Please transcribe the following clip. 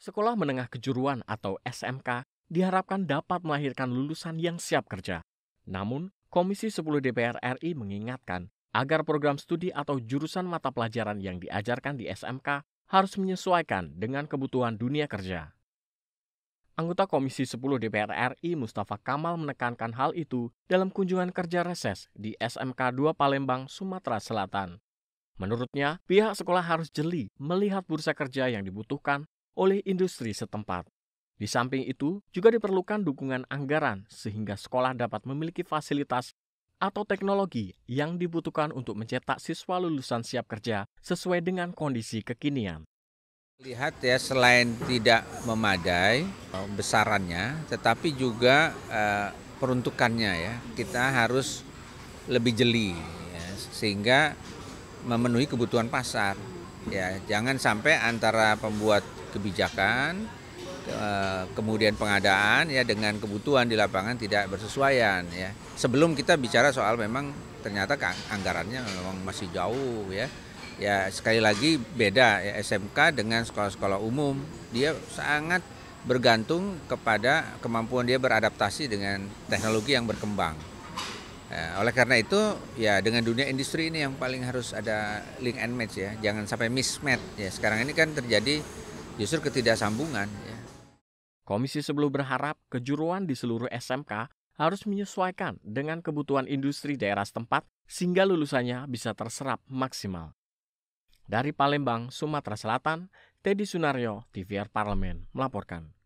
Sekolah Menengah Kejuruan atau SMK diharapkan dapat melahirkan lulusan yang siap kerja. Namun, Komisi 10 DPR RI mengingatkan agar program studi atau jurusan mata pelajaran yang diajarkan di SMK harus menyesuaikan dengan kebutuhan dunia kerja. Anggota Komisi 10 DPR RI Mustafa Kamal menekankan hal itu dalam kunjungan kerja reses di SMK 2 Palembang, Sumatera Selatan. Menurutnya, pihak sekolah harus jeli melihat bursa kerja yang dibutuhkan oleh industri setempat. Di samping itu, juga diperlukan dukungan anggaran sehingga sekolah dapat memiliki fasilitas atau teknologi yang dibutuhkan untuk mencetak siswa lulusan siap kerja sesuai dengan kondisi kekinian. Lihat ya selain tidak memadai eh, besarannya, tetapi juga eh, peruntukannya ya kita harus lebih jeli ya, sehingga memenuhi kebutuhan pasar. Ya jangan sampai antara pembuat kebijakan eh, kemudian pengadaan ya dengan kebutuhan di lapangan tidak bersesuaian ya. Sebelum kita bicara soal memang ternyata anggarannya memang masih jauh ya. Ya sekali lagi beda ya SMK dengan sekolah-sekolah umum. Dia sangat bergantung kepada kemampuan dia beradaptasi dengan teknologi yang berkembang. ya, oleh karena itu ya dengan dunia industri ini yang paling harus ada link and match ya. Jangan sampai mismatch ya. Sekarang ini kan terjadi justru ketidaksambungan. Ya. Komisi sebelum berharap kejuruan di seluruh SMK harus menyesuaikan dengan kebutuhan industri daerah setempat sehingga lulusannya bisa terserap maksimal. Dari Palembang, Sumatera Selatan, Teddy Sunario, TVR Parlemen melaporkan.